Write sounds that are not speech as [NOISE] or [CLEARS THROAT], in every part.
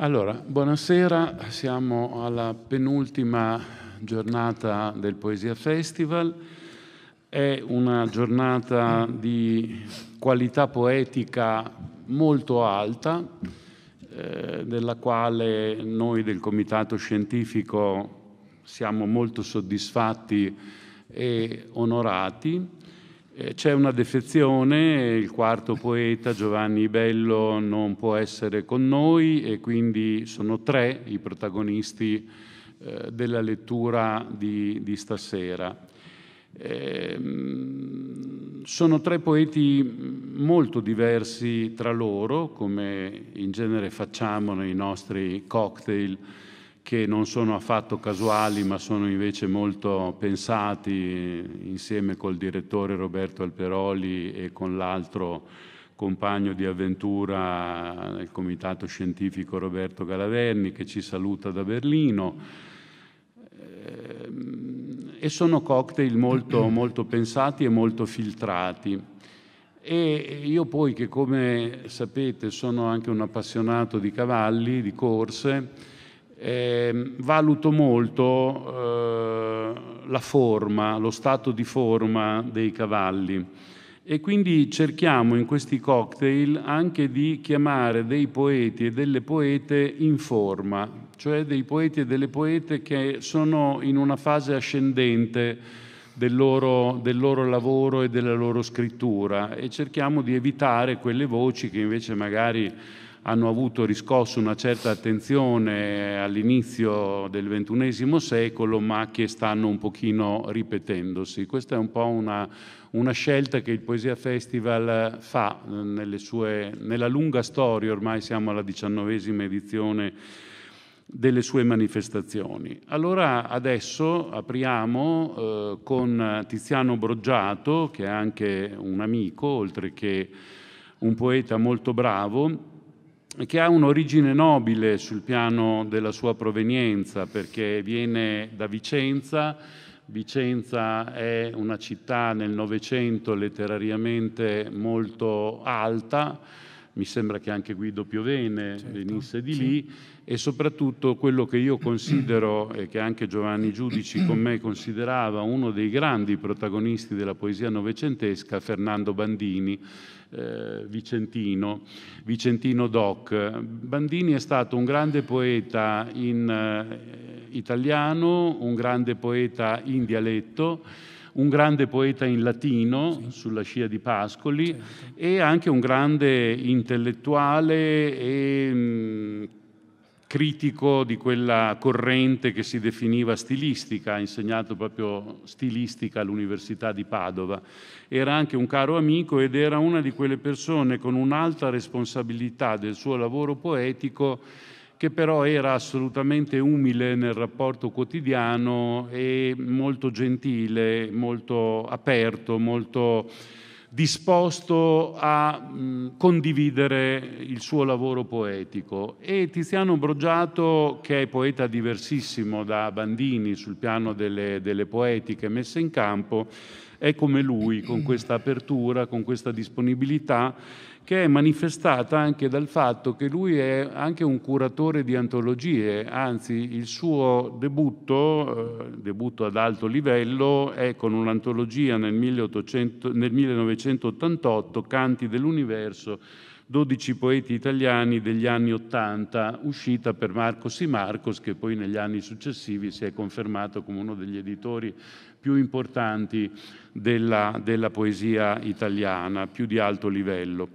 Allora, buonasera, siamo alla penultima giornata del Poesia Festival. È una giornata di qualità poetica molto alta, eh, della quale noi del Comitato Scientifico siamo molto soddisfatti e onorati eh, c'è una defezione, il quarto poeta Giovanni Bello non può essere con noi e quindi sono tre i protagonisti eh, della lettura di, di stasera. Eh, sono tre poeti molto diversi tra loro, come in genere facciamo nei nostri cocktail che non sono affatto casuali ma sono invece molto pensati insieme col direttore Roberto Alperoli e con l'altro compagno di avventura del comitato scientifico Roberto Galaverni che ci saluta da Berlino ehm, e sono cocktail molto, [CLEARS THROAT] molto pensati e molto filtrati. E io poi che come sapete sono anche un appassionato di cavalli, di corse, eh, valuto molto eh, la forma, lo stato di forma dei cavalli e quindi cerchiamo in questi cocktail anche di chiamare dei poeti e delle poete in forma, cioè dei poeti e delle poete che sono in una fase ascendente del loro, del loro lavoro e della loro scrittura e cerchiamo di evitare quelle voci che invece magari hanno avuto riscosso una certa attenzione eh, all'inizio del XXI secolo, ma che stanno un pochino ripetendosi. Questa è un po' una, una scelta che il Poesia Festival eh, fa eh, sue, nella lunga storia, ormai siamo alla diciannovesima edizione delle sue manifestazioni. Allora adesso apriamo eh, con Tiziano Broggiato, che è anche un amico, oltre che un poeta molto bravo, che ha un'origine nobile sul piano della sua provenienza, perché viene da Vicenza. Vicenza è una città nel Novecento letterariamente molto alta, mi sembra che anche Guido Piovene certo. venisse di lì e soprattutto quello che io considero e che anche Giovanni Giudici [CLEARS THROAT] con me considerava uno dei grandi protagonisti della poesia novecentesca, Fernando Bandini, eh, Vicentino, Vicentino Doc. Bandini è stato un grande poeta in eh, italiano, un grande poeta in dialetto, un grande poeta in latino sì. sulla scia di Pascoli certo. e anche un grande intellettuale e mm, critico di quella corrente che si definiva stilistica, ha insegnato proprio stilistica all'Università di Padova. Era anche un caro amico ed era una di quelle persone con un'alta responsabilità del suo lavoro poetico che però era assolutamente umile nel rapporto quotidiano e molto gentile, molto aperto, molto disposto a mh, mm, condividere il suo lavoro poetico. E Tiziano Brogiato, che è poeta diversissimo da Bandini sul piano delle, delle poetiche messe in campo, è come lui, con questa apertura, con questa disponibilità che è manifestata anche dal fatto che lui è anche un curatore di antologie, anzi il suo debutto, eh, debutto ad alto livello, è con un'antologia nel, 1800, nel 1988, Canti dell'Universo, 12 poeti italiani degli anni 80, uscita per Marcos Marcos, che poi negli anni successivi si è confermato come uno degli editori più importanti della, della poesia italiana, più di alto livello.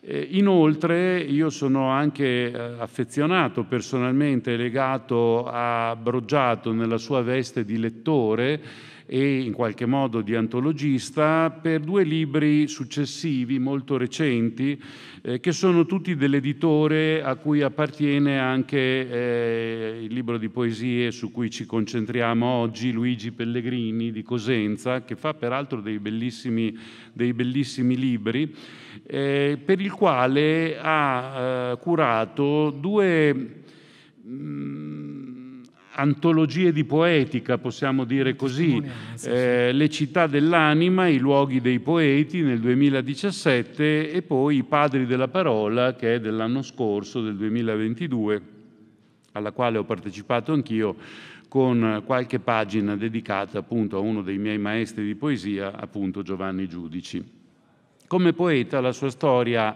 Eh, inoltre io sono anche eh, affezionato personalmente, legato a Broggiato nella sua veste di lettore, e in qualche modo di antologista per due libri successivi molto recenti eh, che sono tutti dell'editore a cui appartiene anche eh, il libro di poesie su cui ci concentriamo oggi, Luigi Pellegrini di Cosenza, che fa peraltro dei bellissimi, dei bellissimi libri, eh, per il quale ha eh, curato due... Mh, mm, antologie di poetica, possiamo dire così, eh, Le città dell'anima, i luoghi dei poeti nel 2017 e poi I padri della parola che è dell'anno scorso, del 2022, alla quale ho partecipato anch'io con qualche pagina dedicata appunto a uno dei miei maestri di poesia, appunto Giovanni Giudici. Come poeta la sua storia,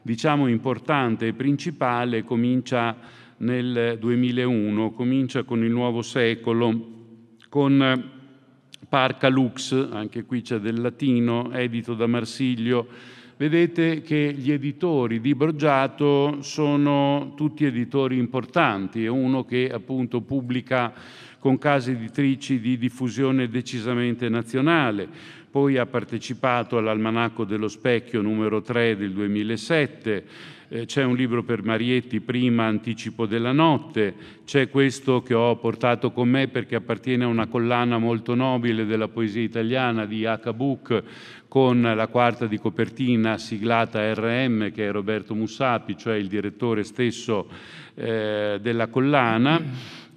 diciamo importante e principale, comincia nel 2001, comincia con il nuovo secolo, con eh, Parca Lux, anche qui c'è del latino, edito da Marsiglio. Vedete che gli editori di Borgiato sono tutti editori importanti, è uno che appunto pubblica con case editrici di diffusione decisamente nazionale. Poi ha partecipato all'Almanacco dello Specchio numero 3 del 2007, eh, c'è un libro per Marietti, prima Anticipo della notte, c'è questo che ho portato con me perché appartiene a una collana molto nobile della poesia italiana di H. Buch, con la quarta di copertina siglata RM, che è Roberto Mussapi, cioè il direttore stesso eh, della collana,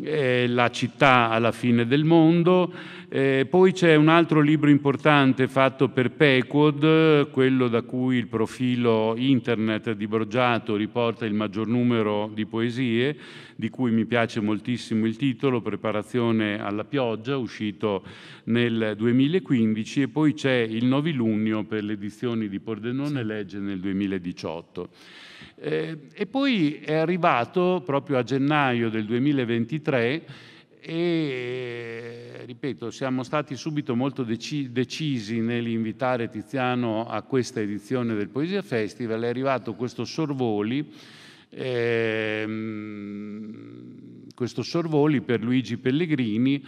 eh, La città alla fine del mondo. Eh, poi c'è un altro libro importante fatto per Pequod, quello da cui il profilo internet di Brogiato riporta il maggior numero di poesie, di cui mi piace moltissimo il titolo, Preparazione alla pioggia, uscito nel 2015, e poi c'è il Novilungo Alunio per le edizioni di Pordenone Legge nel 2018. Eh, e poi è arrivato proprio a gennaio del 2023 e ripeto, siamo stati subito molto deci decisi nell'invitare Tiziano a questa edizione del Poesia Festival, è arrivato questo sorvoli, ehm, questo sorvoli per Luigi Pellegrini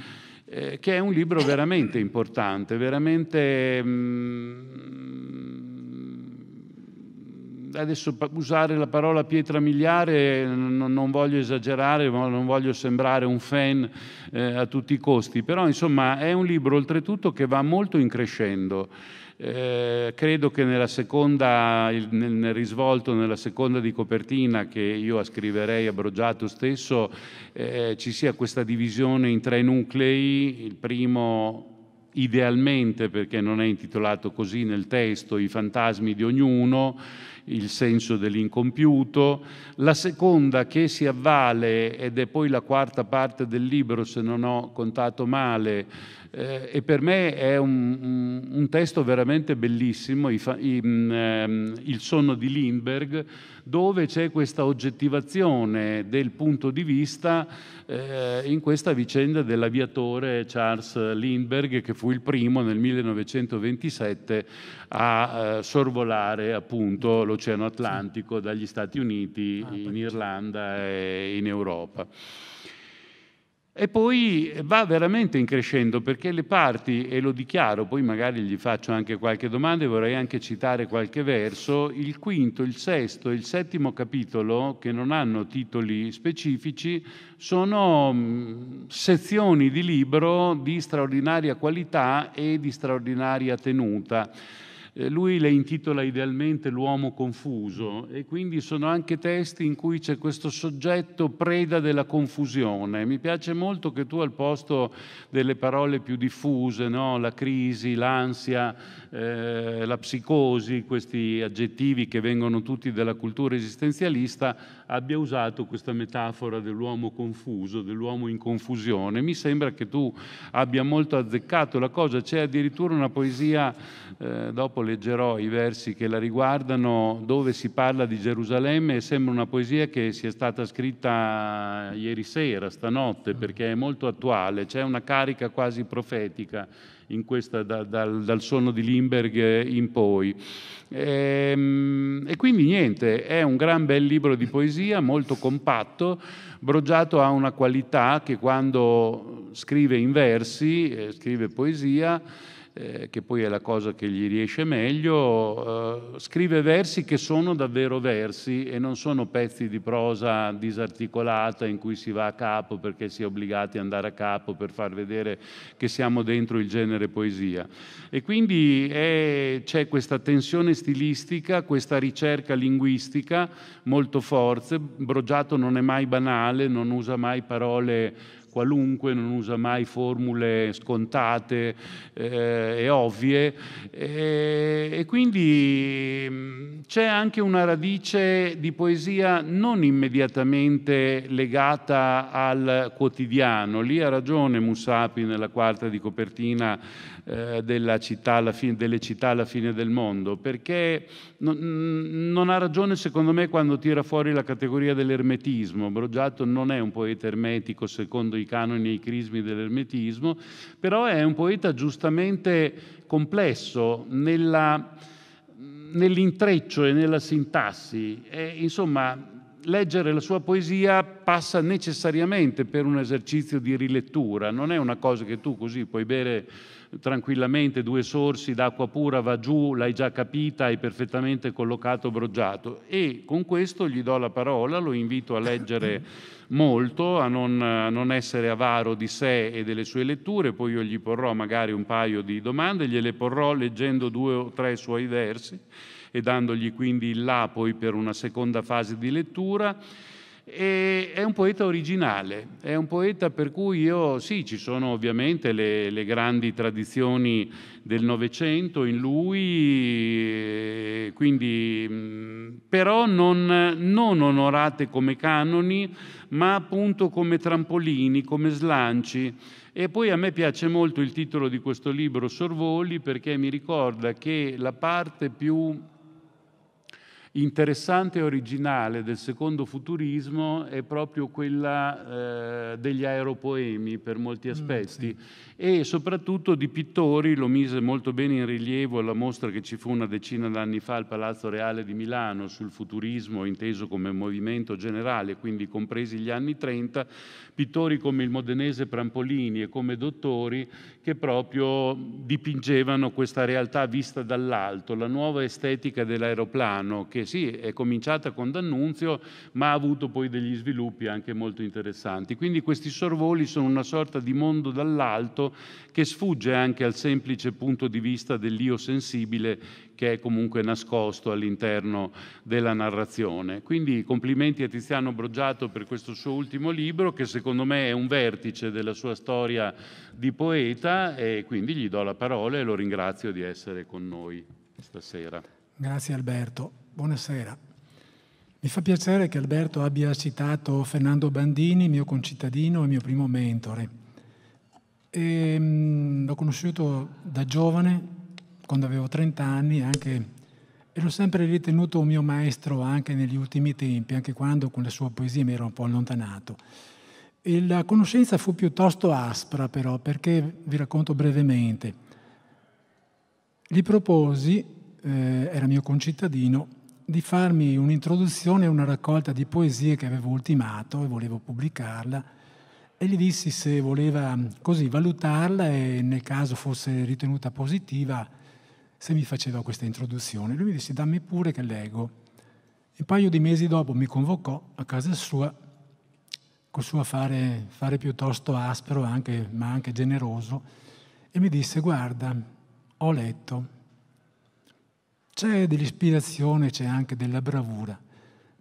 eh, che è un libro veramente importante, veramente... Mh, mm, adesso usare la parola pietra miliare non, non, voglio esagerare, non voglio sembrare un fan eh, a tutti i costi, però insomma è un libro oltretutto che va molto in crescendo. Eh, credo che nella seconda, il, nel, nel, risvolto, nella seconda di copertina che io ascriverei a Broggiato stesso, eh, ci sia questa divisione in tre nuclei. Il primo idealmente, perché non è intitolato così nel testo, i fantasmi di ognuno, il senso dell'incompiuto, la seconda che si avvale, ed è poi la quarta parte del libro se non ho contato male, eh, e per me è un, un, testo veramente bellissimo, i, i, mh, mm, ehm, Il sonno di Lindbergh, dove c'è questa oggettivazione del punto di vista eh, in questa vicenda dell'aviatore Charles Lindbergh, che fu il primo nel 1927 a eh, sorvolare appunto l'Oceano Atlantico dagli Stati Uniti ah, in certo. Irlanda e in Europa. E poi eh, va veramente increscendo perché le parti, e lo dichiaro, poi magari gli faccio anche qualche domanda e vorrei anche citare qualche verso, il quinto, il sesto e il settimo capitolo, che non hanno titoli specifici, sono mm, sezioni di libro di straordinaria qualità e di straordinaria tenuta. Eh, lui le intitola idealmente L'uomo confuso e quindi sono anche testi in cui c'è questo soggetto preda della confusione. Mi piace molto che tu al posto delle parole più diffuse, no? la crisi, l'ansia, eh, la psicosi, questi aggettivi che vengono tutti dalla cultura esistenzialista, abbia usato questa metafora dell'uomo confuso, dell'uomo in confusione. Mi sembra che tu abbia molto azzeccato la cosa. C'è addirittura una poesia, eh, dopo leggerò i versi che la riguardano, dove si parla di Gerusalemme e sembra una poesia che sia stata scritta ieri sera, stanotte, perché è molto attuale, c'è una carica quasi profetica questa, da, dal, dal, sonno di Lindbergh in poi. E, ehm, e, quindi niente, è un gran bel libro di poesia, molto compatto. broggiato ha una qualità che quando scrive in versi, eh, scrive poesia, eh, che poi è la cosa che gli riesce meglio, eh, scrive versi che sono davvero versi e non sono pezzi di prosa disarticolata in cui si va a capo perché si è obbligati ad andare a capo per far vedere che siamo dentro il genere poesia. E quindi è, c'è questa tensione stilistica, questa ricerca linguistica molto forte. Broggiato non è mai banale, non usa mai parole qualunque, non usa mai formule scontate eh, e ovvie e, eh, e quindi mm, c'è anche una radice di poesia non immediatamente legata al quotidiano. Lì ha ragione Musapi nella quarta di copertina eh, della città fine, delle città alla fine del mondo, perché non, mm, non, ha ragione secondo me quando tira fuori la categoria dell'ermetismo. Brogiato non è un poeta ermetico secondo i canoni e i crismi dell'ermetismo, però è un poeta giustamente complesso nella, nell'intreccio e nella sintassi. E, insomma, leggere la sua poesia passa necessariamente per un esercizio di rilettura, non è una cosa che tu così puoi bere tranquillamente due sorsi d'acqua pura, va giù, l'hai già capita, hai perfettamente collocato Broggiato. E con questo gli do la parola, lo invito a leggere [LAUGHS] molto, a non, a non essere avaro di sé e delle sue letture, poi io gli porrò magari un paio di domande, gliele porrò leggendo due o tre suoi versi e dandogli quindi il là poi per una seconda fase di lettura e è un poeta originale, è un poeta per cui io, sì, ci sono ovviamente le, le grandi tradizioni del Novecento in lui, quindi, mm, però non, non onorate come canoni, ma appunto come trampolini, come slanci. E poi a me piace molto il titolo di questo libro, Sorvoli, perché mi ricorda che la parte più interessante e originale del secondo futurismo è proprio quella eh, degli aeropoemi per molti mm, aspetti, mm, sì e soprattutto di pittori, lo mise molto bene in rilievo alla mostra che ci fu una decina d'anni fa al Palazzo Reale di Milano sul futurismo inteso come movimento generale, quindi compresi gli anni 30, pittori come il modenese Prampolini e come Dottori che proprio dipingevano questa realtà vista dall'alto, la nuova estetica dell'aeroplano che sì è cominciata con D'Annunzio ma ha avuto poi degli sviluppi anche molto interessanti. Quindi questi sorvoli sono una sorta di mondo dall'alto che sfugge anche al semplice punto di vista dell'io sensibile che è comunque nascosto all'interno della narrazione. Quindi complimenti a Tiziano Broggiato per questo suo ultimo libro che secondo me è un vertice della sua storia di poeta e quindi gli do la parola e lo ringrazio di essere con noi stasera. Grazie Alberto, buonasera. Mi fa piacere che Alberto abbia citato Fernando Bandini, mio concittadino e mio primo mentore e, ehm, mh, l'ho conosciuto da giovane, quando avevo 30 anni, anche, e l'ho sempre ritenuto un mio maestro anche negli ultimi tempi, anche quando con la sua poesia mi ero un po' allontanato. E la conoscenza fu piuttosto aspra però, perché vi racconto brevemente. Gli proposi, eh, era mio concittadino, di farmi un'introduzione a una raccolta di poesie che avevo ultimato e volevo pubblicarla e gli dissi se voleva mm, così valutarla e nel caso fosse ritenuta positiva se mi faceva questa introduzione. Lui mi disse dammi pure che leggo. Un paio di mesi dopo mi convocò a casa sua col suo affare, affare piuttosto aspero anche, ma anche generoso e mi disse guarda ho letto c'è dell'ispirazione c'è anche della bravura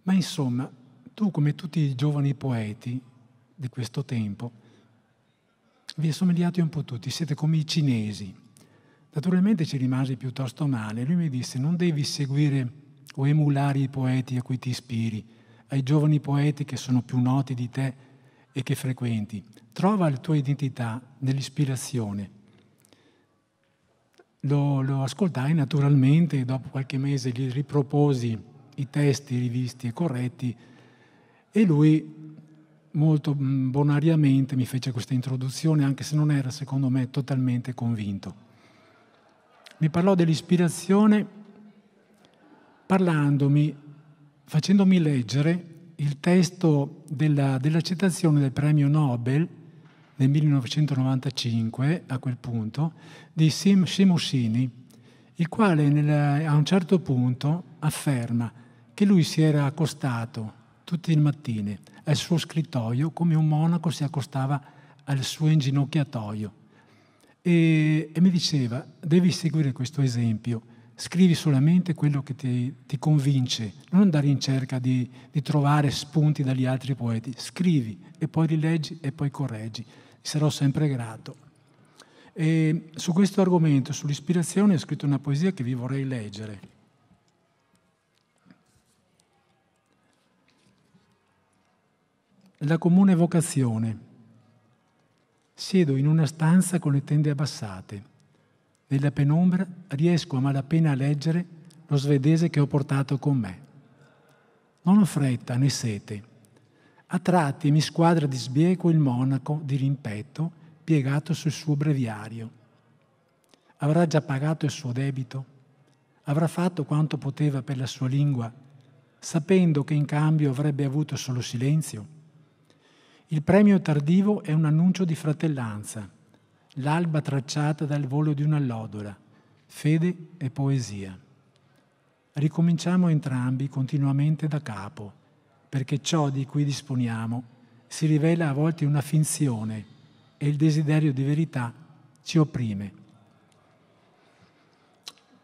ma insomma tu come tutti i giovani poeti di questo tempo, vi assomigliate un po' tutti, siete come i cinesi. Naturalmente ci rimasi piuttosto male, lui mi disse non devi seguire o emulare i poeti a cui ti ispiri, ai giovani poeti che sono più noti di te e che frequenti. Trova la tua identità nell'ispirazione. Lo, lo ascoltai naturalmente dopo qualche mese gli riproposi i testi rivisti e corretti e lui molto mm, bonariamente mi fece questa introduzione, anche se non era secondo me totalmente convinto. Mi parlò dell'ispirazione parlandomi, facendomi leggere il testo della, della citazione del premio Nobel nel 1995, a quel punto, di Sim Shimushini, il quale nel, a un certo punto afferma che lui si era accostato tutte le mattine al suo scrittoio come un monaco si accostava al suo inginocchiatoio. E, e mi diceva, devi seguire questo esempio, scrivi solamente quello che ti, ti convince, non andare in cerca di, di, trovare spunti dagli altri poeti, scrivi e poi rileggi e poi correggi, ti sarò sempre grato. E su questo argomento, sull'ispirazione, ho scritto una poesia che vi vorrei leggere. la comune vocazione. Siedo in una stanza con le tende abbassate. Nella penombra riesco a malapena a leggere lo svedese che ho portato con me. Non ho fretta né sete. A tratti mi squadra di sbieco il monaco di rimpetto piegato sul suo breviario. Avrà già pagato il suo debito? Avrà fatto quanto poteva per la sua lingua, sapendo che in cambio avrebbe avuto solo silenzio? Il premio tardivo è un annuncio di fratellanza, l'alba tracciata dal volo di un'allodola, fede e poesia. Ricominciamo entrambi continuamente da capo, perché ciò di cui disponiamo si rivela a volte una finzione e il desiderio di verità ci opprime.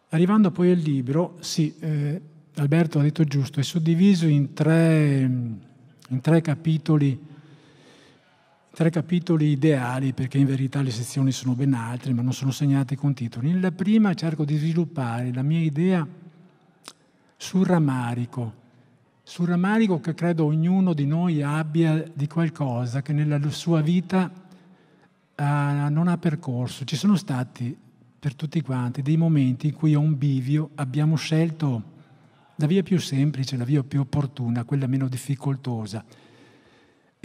Arrivando poi al libro, sì, eh, Alberto ha detto giusto, è suddiviso in tre, in tre capitoli tre capitoli ideali, perché in verità le sezioni sono ben altre, ma non sono segnate con titoli. Nella prima cerco di sviluppare la mia idea sul rammarico, sul rammarico che credo ognuno di noi abbia di qualcosa che nella sua vita uh, non ha percorso. Ci sono stati per tutti quanti dei momenti in cui a un bivio abbiamo scelto la via più semplice, la via più opportuna, quella meno difficoltosa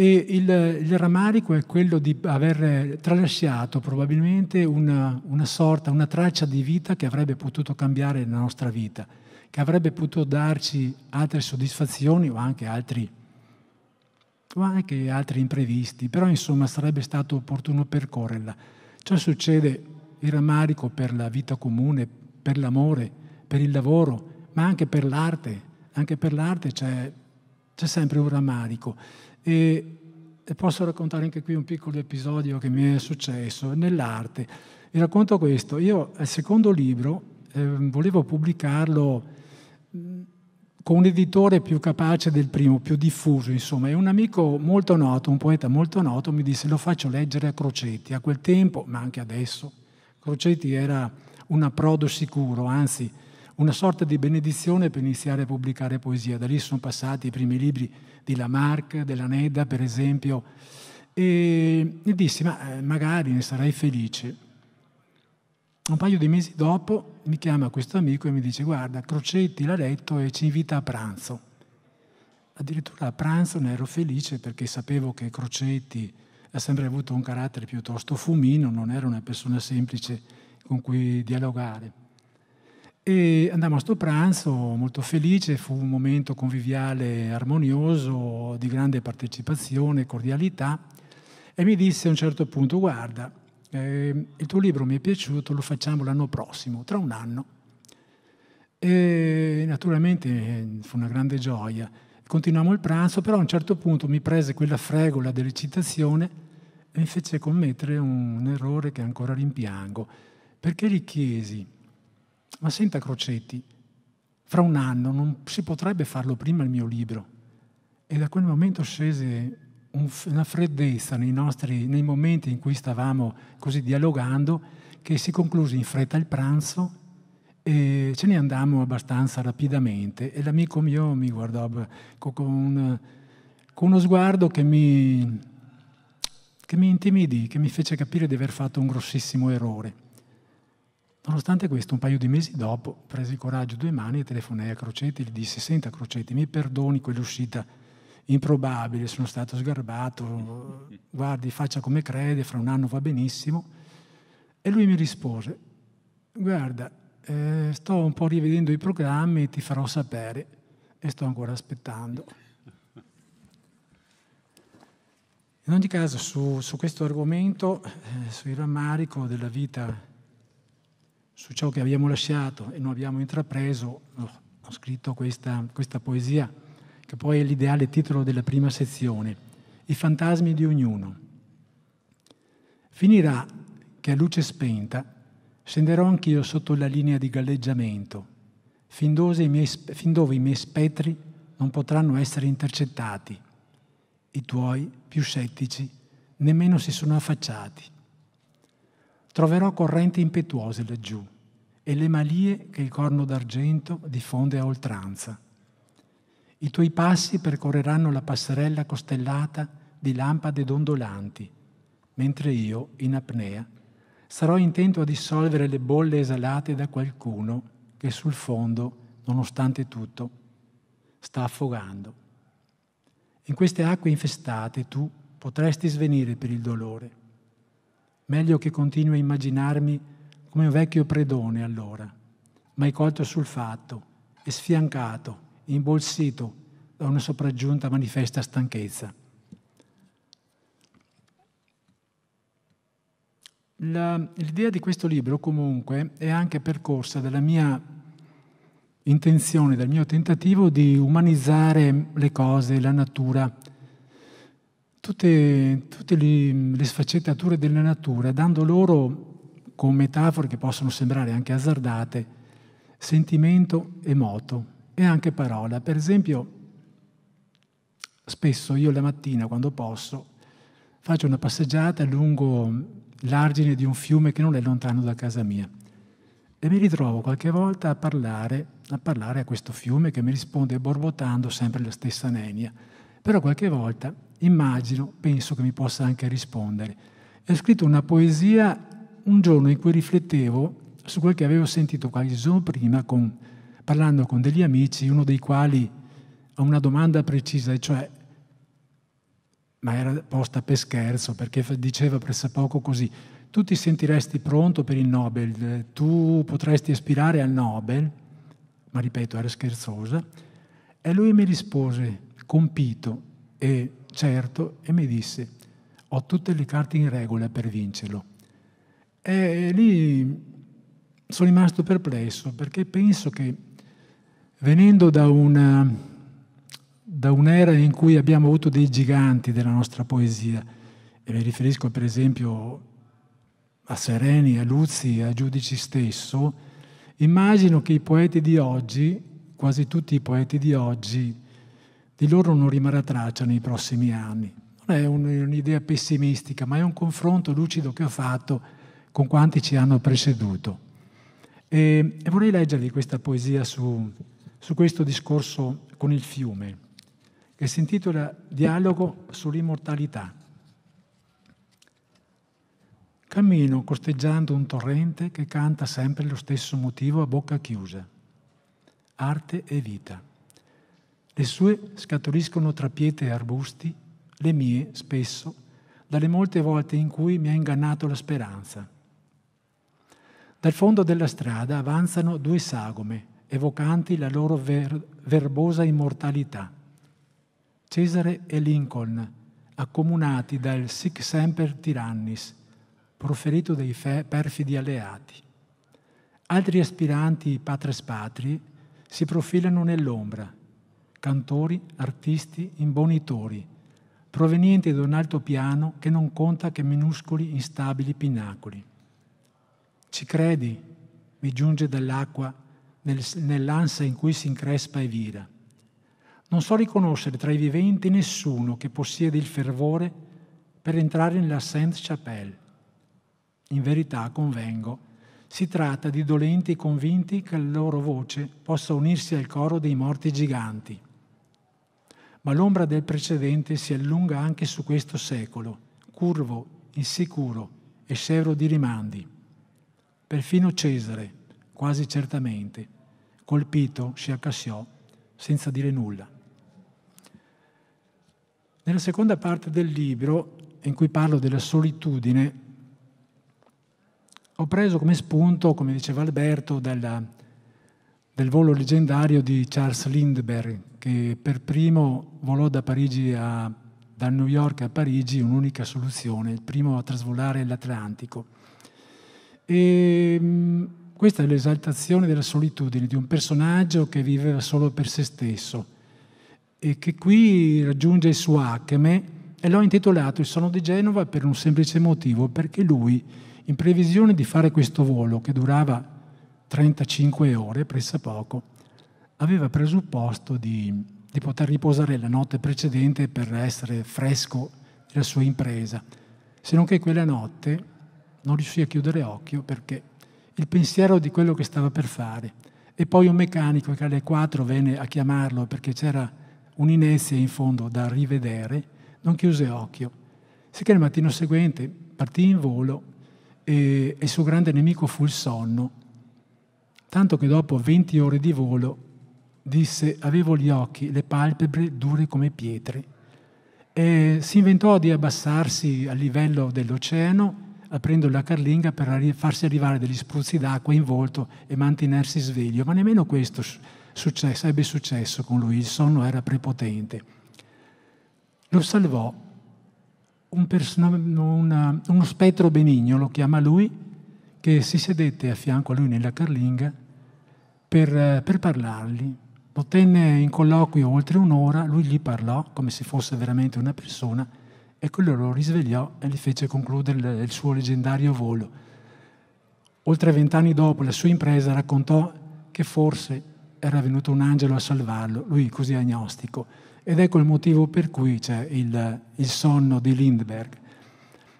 e il, il, rammarico è quello di aver tralasciato probabilmente una, una, sorta, una traccia di vita che avrebbe potuto cambiare la nostra vita, che avrebbe potuto darci altre soddisfazioni o anche altri, o anche altri imprevisti, però insomma sarebbe stato opportuno percorrerla. Ciò succede il rammarico per la vita comune, per l'amore, per il lavoro, ma anche per l'arte. Anche per l'arte c'è, c'è sempre un rammarico. E, e posso raccontare anche qui un piccolo episodio che mi è successo nell'arte. Vi racconto questo. Io al secondo libro eh, volevo pubblicarlo con un editore più capace del primo, più diffuso, insomma. E un amico molto noto, un poeta molto noto, mi disse lo faccio leggere a Crocetti. A quel tempo, ma anche adesso, Crocetti era un approdo sicuro, anzi una sorta di benedizione per iniziare a pubblicare poesia. Da lì sono passati i primi libri di Lamarck, della Nedda, per esempio, e, e dissi, ma eh, magari ne sarai felice. Un paio di mesi dopo mi chiama questo amico e mi dice, guarda, Crocetti l'ha letto e ci invita a pranzo. Addirittura a pranzo ne ero felice perché sapevo che Crocetti ha sempre avuto un carattere piuttosto fumino, non era una persona semplice con cui dialogare. E andammo a sto pranzo molto felice, fu un momento conviviale, armonioso, di grande partecipazione, cordialità e mi disse a un certo punto guarda, eh, il tuo libro mi è piaciuto, lo facciamo l'anno prossimo, tra un anno. E naturalmente ehm, fu una grande gioia. Continuiamo il pranzo, però a un certo punto mi prese quella fregola dell'eccitazione e mi fece commettere un errore che ancora rimpiango, perché gli chiesi ma senta Crocetti, fra un anno non si potrebbe farlo prima il mio libro. E da quel momento scese una freddezza nei, nostri, nei momenti in cui stavamo così dialogando che si concluse in fretta il pranzo e ce ne andammo abbastanza rapidamente e l'amico mio mi guardò con, con uno sguardo che mi, che mi intimidì, che mi fece capire di aver fatto un grossissimo errore. Nonostante questo, un paio di mesi dopo, presi il coraggio due mani e telefonai a Crocetti e gli disse senta Crocetti, mi perdoni quell'uscita improbabile, sono stato sgarbato, guardi, faccia come crede, fra un anno va benissimo. E lui mi rispose, guarda, eh, sto un po' rivedendo i programmi, e ti farò sapere e sto ancora aspettando. In ogni caso, su, su questo argomento, eh, sul rammarico della vita su ciò che abbiamo lasciato e non abbiamo intrapreso, ho scritto questa, questa poesia, che poi è l'ideale titolo della prima sezione, I fantasmi di ognuno. Finirà che a luce spenta scenderò anch'io sotto la linea di galleggiamento, fin dove, miei, fin dove i miei spettri non potranno essere intercettati. I tuoi, più scettici, nemmeno si sono affacciati. Troverò correnti impetuose laggiù e le malie che il corno d'argento diffonde a oltranza. I tuoi passi percorreranno la passerella costellata di lampade dondolanti, mentre io, in apnea, sarò intento a dissolvere le bolle esalate da qualcuno che sul fondo, nonostante tutto, sta affogando. In queste acque infestate tu potresti svenire per il dolore. Meglio che continui a immaginarmi come un vecchio predone allora, mai colto sul fatto, è sfiancato, imbolsito da una sopraggiunta manifesta stanchezza. La, l'idea di questo libro comunque è anche percorsa dalla mia intenzione, dal mio tentativo di umanizzare le cose, la natura, tutte, tutte le, le sfaccettature della natura, dando loro con metafore che possono sembrare anche azzardate, sentimento e moto e anche parola. Per esempio, spesso io la mattina, quando posso, faccio una passeggiata lungo l'argine di un fiume che non è lontano da casa mia e mi ritrovo qualche volta a parlare, a parlare a questo fiume che mi risponde borbottando sempre la stessa nenia. Però qualche volta immagino, penso che mi possa anche rispondere. Ho scritto una poesia un giorno in cui riflettevo su quel che avevo sentito qualche giorno prima con, parlando con degli amici, uno dei quali a una domanda precisa, cioè, ma era posta per scherzo, perché diceva pressappoco così, tu ti sentiresti pronto per il Nobel, tu potresti aspirare al Nobel, ma ripeto, era scherzosa, e lui mi rispose compito e certo e mi disse, ho tutte le carte in regola per vincerlo. E lì sono rimasto perplesso perché penso che venendo da, una, da un'era in cui abbiamo avuto dei giganti della nostra poesia, e mi riferisco per esempio a Sereni, a Luzzi, a Giudici stesso, immagino che i poeti di oggi, quasi tutti i poeti di oggi, di loro non rimarrà traccia nei prossimi anni. Non è un'idea pessimistica, ma è un confronto lucido che ho fatto con quanti ci hanno preceduto. E, e vorrei leggervi questa poesia su, su questo discorso con il fiume, che si intitola Dialogo sull'immortalità. Cammino costeggiando un torrente che canta sempre lo stesso motivo a bocca chiusa, arte e vita. Le sue scaturiscono tra pietre e arbusti, le mie spesso, dalle molte volte in cui mi ha ingannato la speranza dal fondo della strada avanzano due sagome, evocanti la loro ver- verbosa immortalità. Cesare e Lincoln, accomunati dal sic semper tyrannis, proferito dai fe- perfidi alleati. Altri aspiranti patres patri si profilano nell'ombra, cantori, artisti, imbonitori, provenienti da un alto piano che non conta che minuscoli instabili pinacoli. Ci credi? Mi giunge dall'acqua nel, nell'ansia in cui si increspa e vira. Non so riconoscere tra i viventi nessuno che possiede il fervore per entrare nella Sainte Chapelle. In verità, convengo, si tratta di dolenti convinti che la loro voce possa unirsi al coro dei morti giganti. Ma l'ombra del precedente si allunga anche su questo secolo, curvo, insicuro e scevro di rimandi. Perfino Cesare, quasi certamente, colpito, si accasciò senza dire nulla. Nella seconda parte del libro, in cui parlo della solitudine, ho preso come spunto, come diceva Alberto, della, del volo leggendario di Charles Lindbergh, che per primo volò da, a, da New York a Parigi un'unica soluzione, il primo a trasvolare l'Atlantico. E, ehm, questa è l'esaltazione della solitudine di un personaggio che viveva solo per se stesso e che qui raggiunge il suo acme e l'ho intitolato Il sonno di Genova per un semplice motivo, perché lui, in previsione di fare questo volo che durava 35 ore, pressa poco, aveva presupposto di, di poter riposare la notte precedente per essere fresco della sua impresa, se non che quella notte non riuscì a chiudere occhio perché il pensiero di quello che stava per fare. E poi un meccanico che alle 4 venne a chiamarlo perché c'era un'inezia in fondo da rivedere, non chiuse occhio. Sicché il mattino seguente partì in volo e, il suo grande nemico fu il sonno. Tanto che dopo 20 ore di volo disse avevo gli occhi, le palpebre dure come pietre. E si inventò di abbassarsi al livello dell'oceano aprendo la carlinga per farsi arrivare degli spruzzi d'acqua in volto e mantenersi sveglio, ma nemmeno questo successo, ebbe successo con lui, il sonno era prepotente. Lo salvò un una, uno spettro benigno, lo chiama lui, che si sedette a fianco a lui nella carlinga per, per parlargli. Lo tenne in colloquio oltre un'ora, lui gli parlò come se fosse veramente una persona e quello lo risvegliò e gli fece concludere il suo leggendario volo. Oltre vent'anni dopo la sua impresa raccontò che forse era venuto un angelo a salvarlo, lui così agnostico. Ed ecco il motivo per cui c'è il, il sonno di Lindbergh.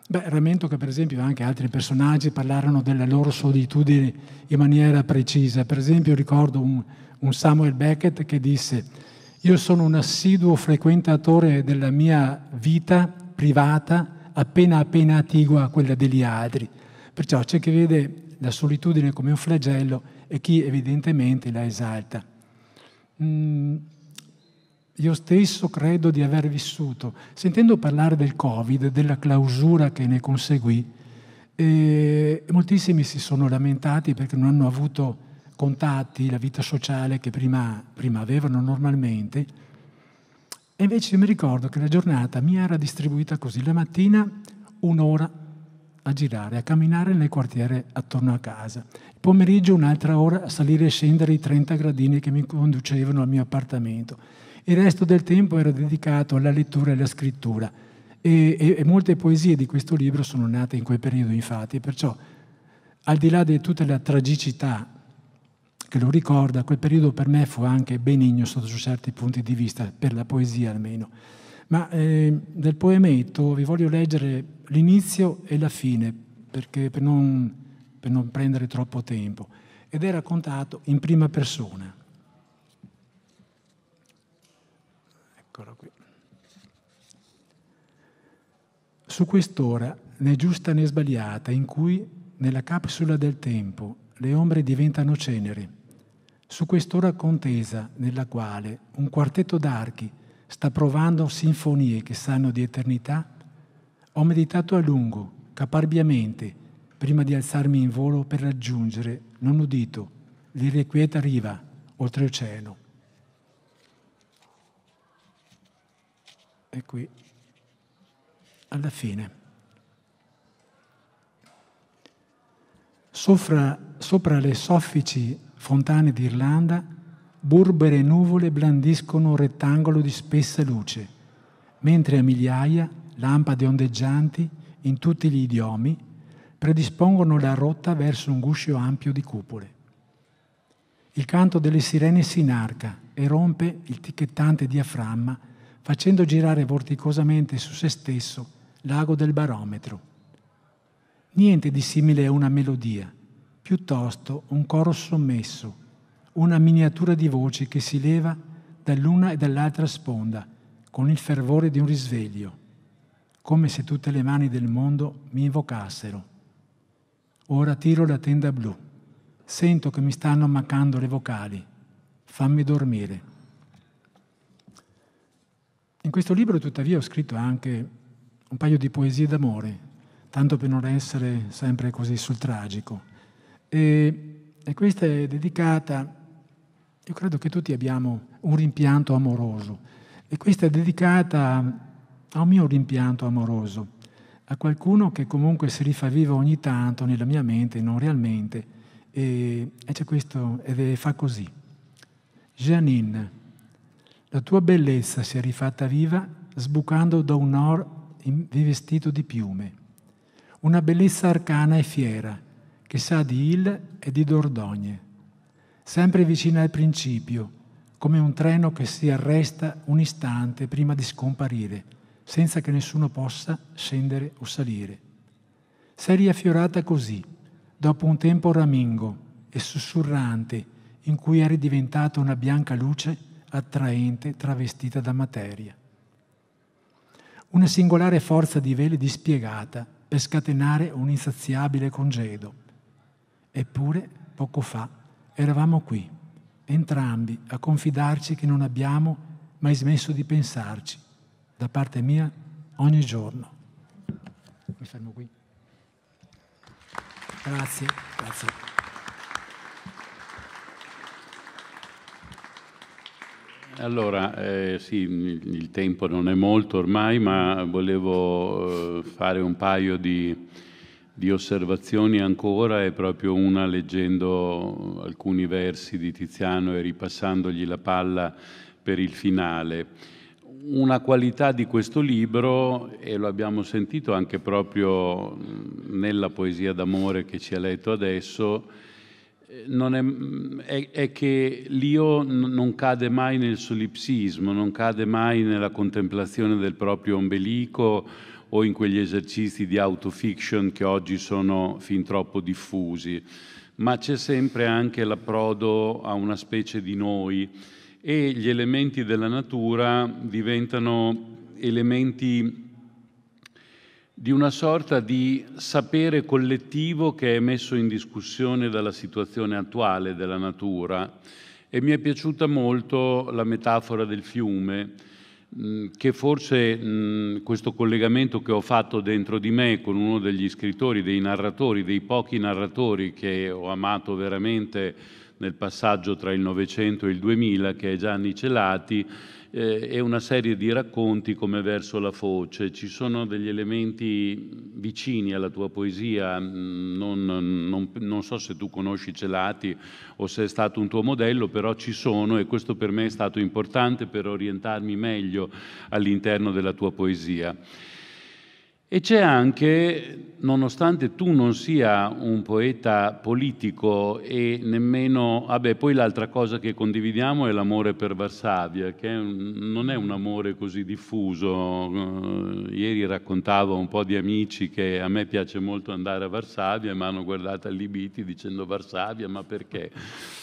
Beh, rammento che per esempio anche altri personaggi parlarono della loro solitudine in maniera precisa. Per esempio ricordo un, un Samuel Beckett che disse io sono un assiduo frequentatore della mia vita privata appena appena attigua a quella degli altri. Perciò c'è chi vede la solitudine come un flagello e chi evidentemente la esalta. Mm, io stesso credo di aver vissuto, sentendo parlare del Covid, della clausura che ne conseguì, e moltissimi si sono lamentati perché non hanno avuto contatti, la vita sociale che prima, prima avevano normalmente, e invece mi ricordo che la giornata mi era distribuita così, la mattina un'ora a girare, a camminare nel quartiere attorno a casa, il pomeriggio un'altra ora a salire e scendere i 30 gradini che mi conducevano al mio appartamento. Il resto del tempo era dedicato alla lettura e alla scrittura e, e, e molte poesie di questo libro sono nate in quel periodo infatti, perciò al di là di tutta la tragicità che lo ricorda, quel periodo per me fu anche benigno sotto certi punti di vista, per la poesia almeno. Ma eh, del poemetto vi voglio leggere l'inizio e la fine, perché per non, per non prendere troppo tempo, ed è raccontato in prima persona. Eccolo qui. Su quest'ora, né giusta né sbagliata, in cui nella capsula del tempo le ombre diventano ceneri, su quest'ora contesa nella quale un quartetto d'archi sta provando sinfonie che sanno di eternità, ho meditato a lungo, caparbiamente, prima di alzarmi in volo per raggiungere, non udito, l'irrequieta riva oltre oltreoceano. E qui, alla fine. Sofra, sopra le soffici fontane d'Irlanda, burbere nuvole blandiscono un rettangolo di spessa luce, mentre a migliaia lampade ondeggianti in tutti gli idiomi predispongono la rotta verso un guscio ampio di cupole. Il canto delle sirene si inarca e rompe il ticchettante diaframma facendo girare vorticosamente su se stesso l'ago del barometro. Niente di simile a una melodia, piuttosto un coro sommesso, una miniatura di voci che si leva dall'una e dall'altra sponda con il fervore di un risveglio, come se tutte le mani del mondo mi invocassero. Ora tiro la tenda blu, sento che mi stanno ammaccando le vocali, fammi dormire. In questo libro tuttavia ho scritto anche un paio di poesie d'amore, tanto per non essere sempre così sul tragico. E, e questa è dedicata, io credo che tutti abbiamo un rimpianto amoroso, e questa è dedicata a un mio rimpianto amoroso, a qualcuno che comunque si rifà vivo ogni tanto nella mia mente, non realmente, e, e c'è questo, ed fa così. Janine, la tua bellezza si è rifatta viva sbucando da un or in, rivestito di piume. Una bellezza arcana e fiera, che sa di Il e di Dordogne, sempre vicina al principio, come un treno che si arresta un istante prima di scomparire, senza che nessuno possa scendere o salire. S'è riaffiorata così, dopo un tempo ramingo e sussurrante, in cui eri diventata una bianca luce attraente travestita da materia. Una singolare forza di vele dispiegata per scatenare un insaziabile congedo Eppure, poco fa, eravamo qui, entrambi, a confidarci che non abbiamo mai smesso di pensarci, da parte mia, ogni giorno. Mi fermo qui. Grazie, grazie. Allora, eh, sì, il tempo non è molto ormai, ma volevo eh, fare un paio di di osservazioni ancora è proprio una leggendo alcuni versi di Tiziano e ripassandogli la palla per il finale. Una qualità di questo libro, e lo abbiamo sentito anche proprio nella poesia d'amore che ci ha letto adesso, eh, è, è, è, che l'io non cade mai nel solipsismo, non cade mai nella contemplazione del proprio ombelico, o in quegli esercizi di autofiction che oggi sono fin troppo diffusi, ma c'è sempre anche l'approdo a una specie di noi e gli elementi della natura diventano elementi di una sorta di sapere collettivo che è messo in discussione dalla situazione attuale della natura. E mi è piaciuta molto la metafora del fiume, Mm, che forse mh, mm, questo collegamento che ho fatto dentro di me con uno degli scrittori, dei narratori, dei pochi narratori che ho amato veramente nel passaggio tra il Novecento e il Duemila, che è Gianni Celati, eh, è una serie di racconti come verso la foce. Ci sono degli elementi vicini alla tua poesia, mm, non, non, non so se tu conosci Celati o se è stato un tuo modello, però ci sono e questo per me è stato importante per orientarmi meglio all'interno della tua poesia. E c'è anche, nonostante tu non sia un poeta politico e nemmeno... Vabbè, poi l'altra cosa che condividiamo è l'amore per Varsavia, che è un, non è un amore così diffuso. Eh, ieri raccontavo a un po' di amici che a me piace molto andare a Varsavia e mi hanno guardato allibiti dicendo Varsavia, ma perché?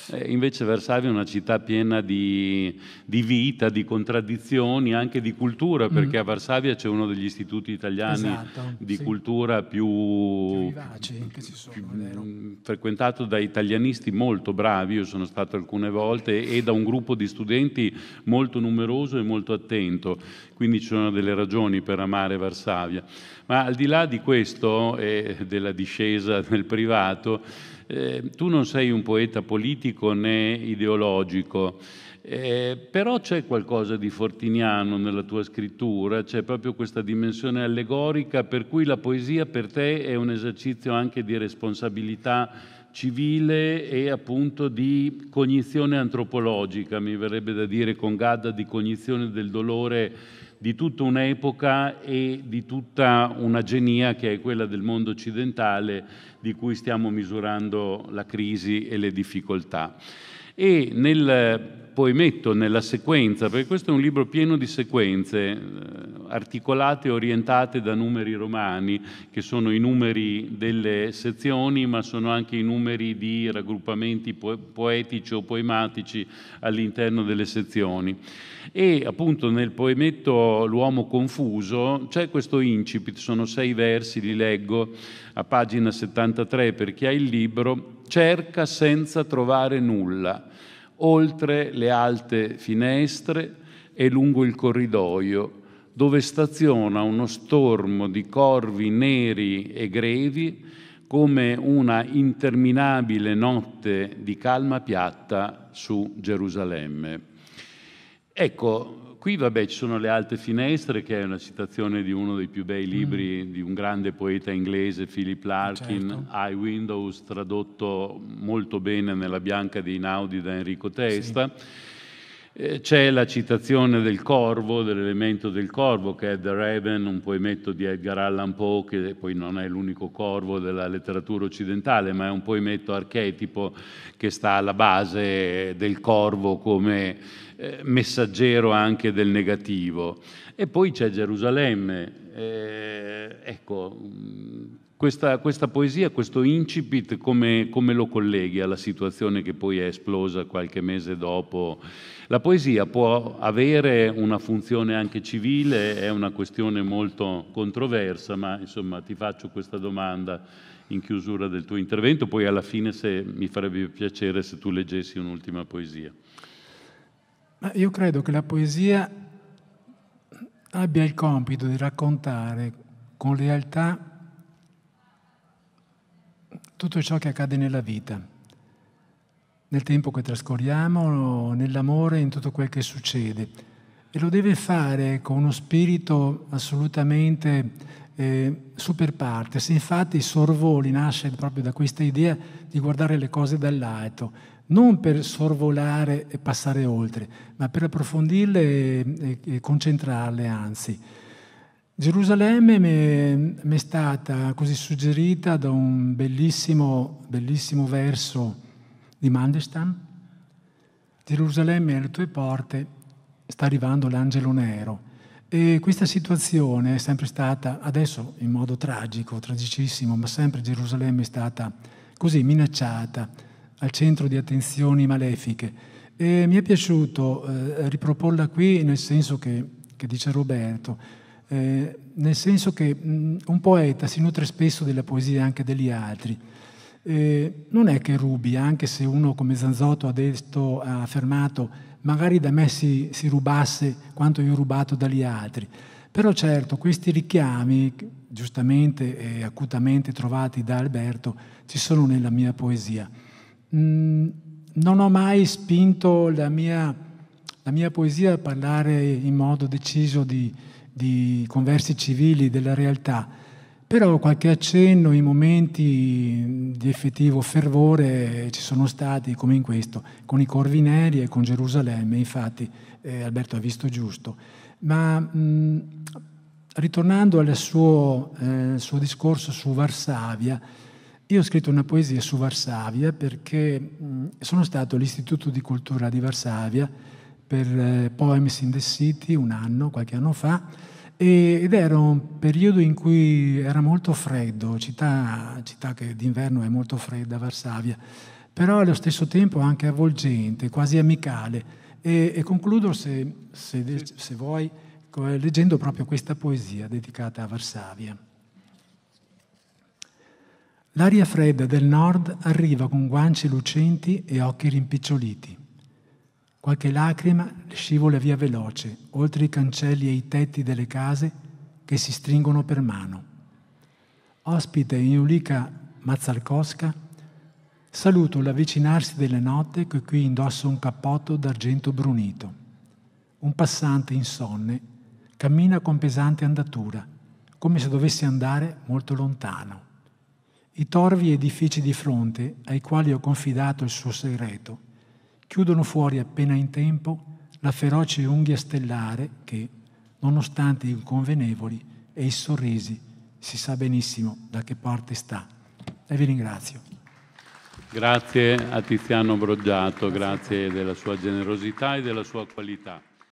Eh, invece Varsavia è una città piena di, di, vita, di contraddizioni, anche di cultura, mm. perché mm. a Varsavia c'è uno degli istituti italiani esatto, di sì. cultura più, più vivaci che ci sono, più, mm, frequentato da italianisti molto bravi, io sono stato alcune volte, e da un gruppo di studenti molto numeroso e molto attento. Quindi ci sono delle ragioni per amare Varsavia. Ma al di là di questo e eh, della discesa nel privato, eh, tu non sei un poeta politico né ideologico, eh, però c'è qualcosa di fortiniano nella tua scrittura, c'è proprio questa dimensione allegorica per cui la poesia per te è un esercizio anche di responsabilità civile e appunto di cognizione antropologica, mi verrebbe da dire con Gadda di cognizione del dolore di tutta un'epoca e di tutta una genia che è quella del mondo occidentale di cui stiamo misurando la crisi e le difficoltà. E nel poemetto, nella sequenza, perché questo è un libro pieno di sequenze eh, articolate e orientate da numeri romani, che sono i numeri delle sezioni, ma sono anche i numeri di raggruppamenti poetici o poematici all'interno delle sezioni. E appunto nel poemetto L'uomo confuso c'è questo incipit, sono sei versi, li leggo a pagina 73 per chi ha il libro cerca senza trovare nulla, oltre le alte finestre e lungo il corridoio, dove staziona uno stormo di corvi neri e grevi come una interminabile notte di calma piatta su Gerusalemme. Ecco, qui vabbè ci sono le alte finestre, che è una citazione di uno dei più bei mm. libri mm. di un grande poeta inglese, Philip Larkin, certo. High Windows, tradotto molto bene nella bianca di Inaudi da Enrico Testa. Sì eh, c'è la citazione del corvo, dell'elemento del corvo, che è The Raven, un poemetto di Edgar Allan Poe, che poi non è l'unico corvo della letteratura occidentale, ma è un poemetto archetipo che sta alla base del corvo come eh, messaggero anche del negativo. E poi c'è Gerusalemme, eh, ecco, mm, questa, questa, poesia, questo incipit, come, come, lo colleghi alla situazione che poi è esplosa qualche mese dopo? La poesia può avere una funzione anche civile, è una questione molto controversa, ma insomma ti faccio questa domanda in chiusura del tuo intervento, poi alla fine se, mi farebbe piacere se tu leggessi un'ultima poesia. Ma io credo che la poesia abbia il compito di raccontare con lealtà tutto ciò che accade nella vita, nel tempo che trascorriamo, nell'amore, in tutto quel che succede. E lo deve fare con uno spirito assolutamente eh, super partes. Infatti il sorvoli nasce proprio da questa idea di guardare le cose dall'alto, non per sorvolare e passare oltre, ma per approfondirle e, e concentrarle anzi. Gerusalemme mi è stata così suggerita da un bellissimo, bellissimo verso di Mandestam. Gerusalemme alle tue porte, sta arrivando l'angelo nero. E questa situazione è sempre stata, adesso in modo tragico, tragicissimo, ma sempre Gerusalemme è stata così minacciata, al centro di attenzioni malefiche. E mi è piaciuto eh, riproporla qui nel senso che, che dice Roberto, eh, nel senso che mh, mm, un poeta si nutre spesso della poesia anche degli altri. Eh, non è che rubi, anche se uno come Zanzotto ha detto, ha affermato, magari da me si, si rubasse quanto io ho rubato dagli altri. Però certo questi richiami, giustamente e acutamente trovati da Alberto, ci sono nella mia poesia. Mm, non ho mai spinto la mia, la mia, poesia a parlare in modo deciso di, di conversi civili della realtà, però qualche accenno in momenti di effettivo fervore ci sono stati, come in questo, con i Corvi Neri e con Gerusalemme, infatti eh, Alberto ha visto giusto. Ma mh, mm, ritornando al suo, eh, suo discorso su Varsavia, io ho scritto una poesia su Varsavia perché sono stato all'Istituto di Cultura di Varsavia per eh, Poems in the City un anno, qualche anno fa, ed era un periodo in cui era molto freddo, città, città che d'inverno è molto fredda, Varsavia, però allo stesso tempo anche avvolgente, quasi amicale. E, e concludo, se, se, se vuoi, leggendo proprio questa poesia dedicata a Varsavia. L'aria fredda del nord arriva con guance lucenti e occhi rimpiccioliti. Qualche lacrima scivola via veloce, oltre i cancelli e i tetti delle case che si stringono per mano. Ospite in Ulica Mazzalkowska, saluto l'avvicinarsi delle notte che qui indosso un cappotto d'argento brunito. Un passante insonne cammina con pesante andatura, come se dovesse andare molto lontano. I torvi edifici di fronte, ai quali ho confidato il suo segreto, chiudono fuori appena in tempo la feroce unghia stellare che, nonostante i inconvenevoli e i sorrisi, si sa benissimo da che parte sta. E vi ringrazio. Grazie a Tiziano Broggiato, grazie della sua generosità e della sua qualità.